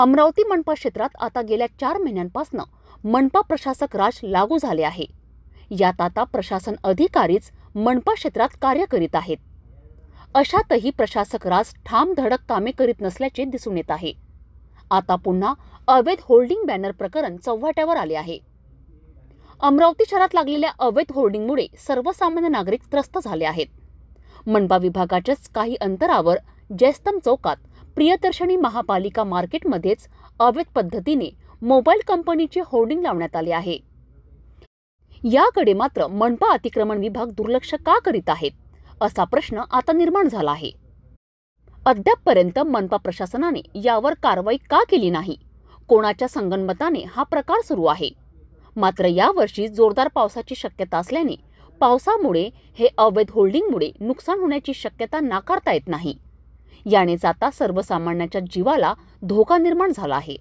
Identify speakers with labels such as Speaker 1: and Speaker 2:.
Speaker 1: अमरावती मनपा क्षेत्रात आता गेल्या चार महिन्यांपासून मनपा प्रशासक राज लागू झाले आहे यात आता प्रशासन अधिकारीच मनपा क्षेत्रात कार्य करीत आहेत अशातही प्रशासक राज ठाम धडक कामे करीत नसल्याचे दिसून येत आहे आता पुन्हा अवैध होल्डिंग बॅनर प्रकरण चव्हाट्यावर आले आहे अमरावती शहरात लागलेल्या अवैध होर्डिंगमुळे सर्वसामान्य नागरिक त्रस्त झाले आहेत मनपा विभागाच्याच काही अंतरावर जयस्तम चौकात प्रियदर्शनी महापालिका मार्केटमध्येच अवैध पद्धतीने मोबाईल कंपनीचे होर्डिंग लावण्यात आले आहे याकडे मात्र मनपा अतिक्रमण विभाग दुर्लक्ष का करीत आहेत असा प्रश्न आता निर्माण झाला आहे अद्यापपर्यंत मनपा प्रशासनाने यावर कारवाई का केली नाही कोणाच्या संगनमताने हा प्रकार सुरू आहे मात्र यावर्षी जोरदार पावसाची शक्यता असल्याने पावसामुळे हे अवैध होल्डिंगमुळे नुकसान होण्याची शक्यता नाकारता येत नाही याने जाता सर्वसामान्यांच्या जीवाला धोका निर्माण झाला आहे